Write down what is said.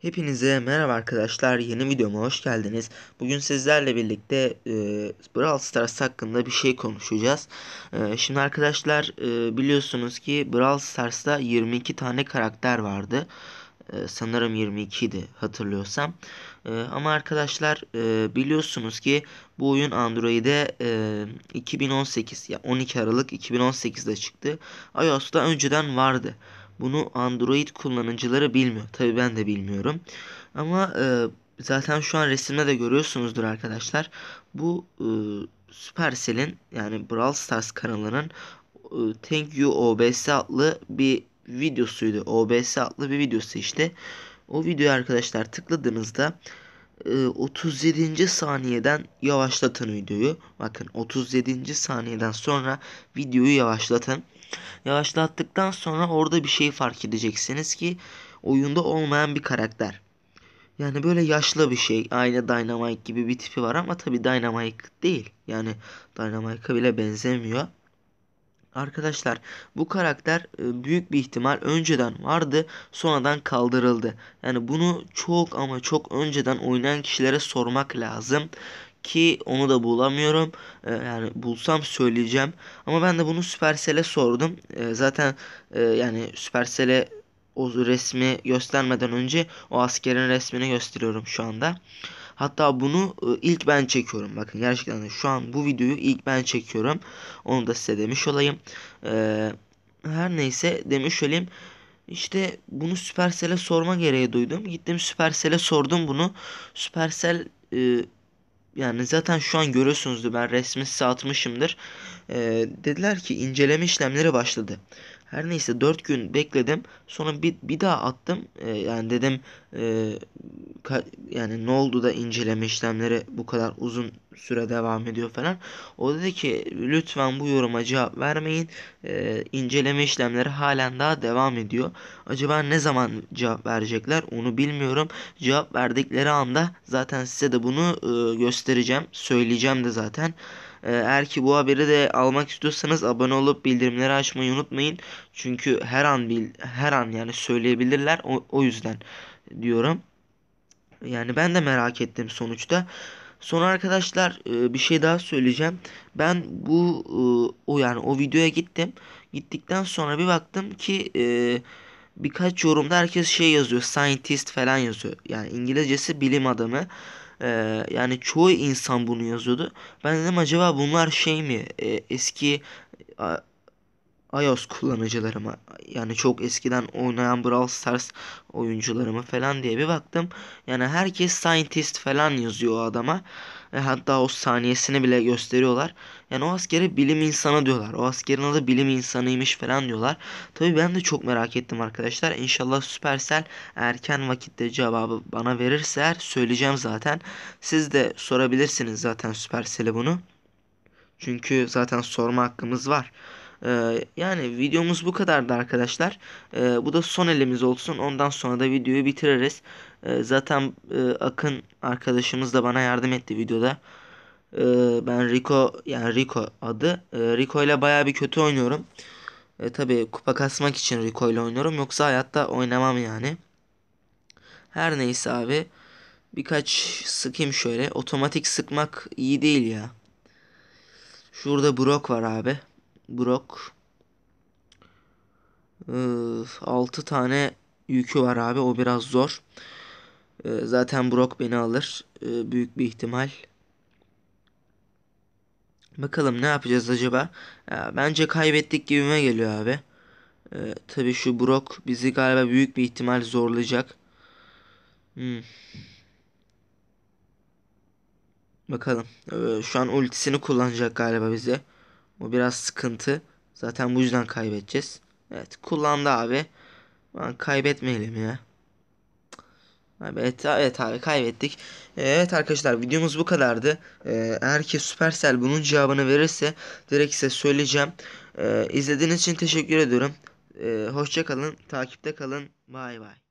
Hepinize merhaba arkadaşlar. Yeni videoma hoş geldiniz. Bugün sizlerle birlikte e, Brawl Stars hakkında bir şey konuşacağız. E, şimdi arkadaşlar e, biliyorsunuz ki Brawl Stars'ta 22 tane karakter vardı. E, sanırım 22 idi hatırlıyorsam. E, ama arkadaşlar e, biliyorsunuz ki bu oyun Android'e e, 2018 ya 12 Aralık 2018'de çıktı. iOS'ta önceden vardı. Bunu Android kullanıcıları bilmiyor. Tabi ben de bilmiyorum. Ama e, zaten şu an resimde de görüyorsunuzdur arkadaşlar. Bu e, Supercell'in yani Brawl Stars kanalının e, Thank You OBS adlı bir videosuydu. OBS adlı bir videosu işte. O videoya arkadaşlar tıkladığınızda 37. E, saniyeden yavaşlatın videoyu. Bakın 37. saniyeden sonra videoyu yavaşlatın. Yavaşlattıktan sonra orada bir şey fark edeceksiniz ki oyunda olmayan bir karakter. Yani böyle yaşlı bir şey. Aynı Dynamite gibi bir tipi var ama tabi Dynamite değil. Yani Dynamite'a bile benzemiyor. Arkadaşlar bu karakter e, büyük bir ihtimal önceden vardı sonradan kaldırıldı. Yani bunu çok ama çok önceden oynayan kişilere sormak lazım ki onu da bulamıyorum. E, yani bulsam söyleyeceğim. Ama ben de bunu Supercell'e sordum. E, zaten yani Supercell'e o resmi göstermeden önce o askerin resmini gösteriyorum şu anda. Hatta bunu ıı, ilk ben çekiyorum. Bakın gerçekten şu an bu videoyu ilk ben çekiyorum. Onu da size demiş olayım. Ee, her neyse demiş olayım. İşte bunu Supercell'e sorma gereği duydum. Gittim Supercell'e sordum bunu. Supercell e, yani zaten şu an görüyorsunuzdur ben resmi size atmışımdır. E, dediler ki inceleme işlemleri başladı. Her neyse 4 gün bekledim. Sonra bir, bir daha attım. Ee, yani dedim e, ka, yani ne oldu da inceleme işlemleri bu kadar uzun süre devam ediyor falan. O dedi ki lütfen bu yoruma cevap vermeyin. Ee, inceleme işlemleri halen daha devam ediyor. Acaba ne zaman cevap verecekler onu bilmiyorum. Cevap verdikleri anda zaten size de bunu e, göstereceğim. Söyleyeceğim de zaten. Ee, eğer ki bu haberi de almak istiyorsanız abone olup bildirimleri açmayı unutmayın. Çünkü her an bil, her an yani söyleyebilirler. O, o yüzden diyorum. Yani ben de merak ettim sonuçta. Sonra arkadaşlar e, bir şey daha söyleyeceğim. Ben bu e, o yani o videoya gittim. Gittikten sonra bir baktım ki e, birkaç yorumda herkes şey yazıyor. Scientist falan yazıyor. Yani İngilizcesi bilim adamı. Ee, yani çoğu insan bunu yazıyordu. Ben dedim acaba bunlar şey mi? Ee, eski iOS kullanıcılarıma yani çok eskiden oynayan Brawl Stars oyuncularıma falan diye bir baktım. Yani herkes scientist falan yazıyor o adama. E, hatta o saniyesini bile gösteriyorlar. Yani o askere bilim insanı diyorlar. O askerin adı bilim insanıymış falan diyorlar. Tabi ben de çok merak ettim arkadaşlar. İnşallah Supercell erken vakitte cevabı bana verirse eğer söyleyeceğim zaten. Siz de sorabilirsiniz zaten Supercell'e bunu. Çünkü zaten sorma hakkımız var. Ee, yani videomuz bu kadardı arkadaşlar. Ee, bu da son elimiz olsun. Ondan sonra da videoyu bitiririz. Ee, zaten e, Akın arkadaşımız da bana yardım etti videoda. Ee, ben Rico yani Rico adı. Ee, Rico ile baya bir kötü oynuyorum. E, tabii kupa kasmak için Rico ile oynuyorum. Yoksa hayatta oynamam yani. Her neyse abi. Birkaç sıkayım şöyle. Otomatik sıkmak iyi değil ya. Şurada Brock var abi. Brock. Ee, 6 tane yükü var abi. O biraz zor. Ee, zaten Brock beni alır. Ee, büyük bir ihtimal. Bakalım ne yapacağız acaba? Ya, bence kaybettik gibime geliyor abi. Ee, Tabi şu Brock bizi galiba büyük bir ihtimal zorlayacak. Hmm. Bakalım. Ee, şu an ultisini kullanacak galiba bize. Bu biraz sıkıntı. Zaten bu yüzden kaybedeceğiz. Evet kullandı abi. Ben kaybetmeyelim ya. Evet, evet abi kaybettik. Evet arkadaşlar videomuz bu kadardı. Ee, eğer ki Supercell bunun cevabını verirse direkt size söyleyeceğim. Ee, izlediğiniz için teşekkür ediyorum. Ee, hoşça kalın, takipte kalın. Bay bay.